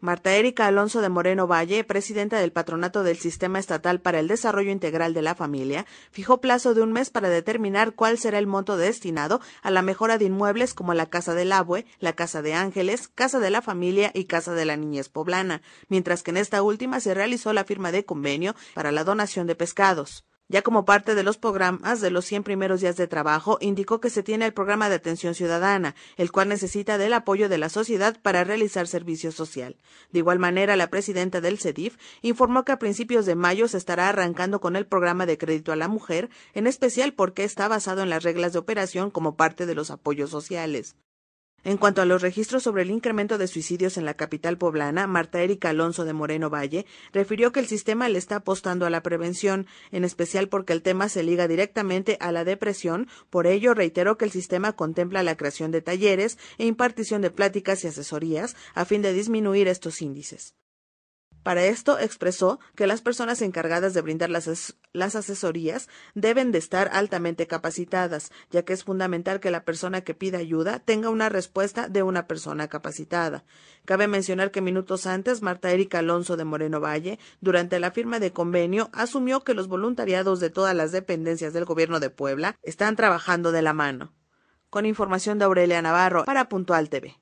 Marta Erika Alonso de Moreno Valle, presidenta del Patronato del Sistema Estatal para el Desarrollo Integral de la Familia, fijó plazo de un mes para determinar cuál será el monto destinado a la mejora de inmuebles como la Casa del Abue, la Casa de Ángeles, Casa de la Familia y Casa de la Niñez Poblana, mientras que en esta última se realizó la firma de convenio para la donación de pescados. Ya como parte de los programas de los 100 primeros días de trabajo, indicó que se tiene el programa de atención ciudadana, el cual necesita del apoyo de la sociedad para realizar servicio social. De igual manera, la presidenta del CEDIF informó que a principios de mayo se estará arrancando con el programa de crédito a la mujer, en especial porque está basado en las reglas de operación como parte de los apoyos sociales. En cuanto a los registros sobre el incremento de suicidios en la capital poblana, Marta Erika Alonso de Moreno Valle refirió que el sistema le está apostando a la prevención, en especial porque el tema se liga directamente a la depresión. Por ello, reiteró que el sistema contempla la creación de talleres e impartición de pláticas y asesorías a fin de disminuir estos índices. Para esto expresó que las personas encargadas de brindar las, asesorías deben de estar altamente capacitadas, ya que es fundamental que la persona que pida ayuda tenga una respuesta de una persona capacitada. Cabe mencionar que minutos antes, Marta Erika Alonso de Moreno Valle, durante la firma de convenio, asumió que los voluntariados de todas las dependencias del gobierno de Puebla están trabajando de la mano. Con información de Aurelia Navarro para Puntual TV.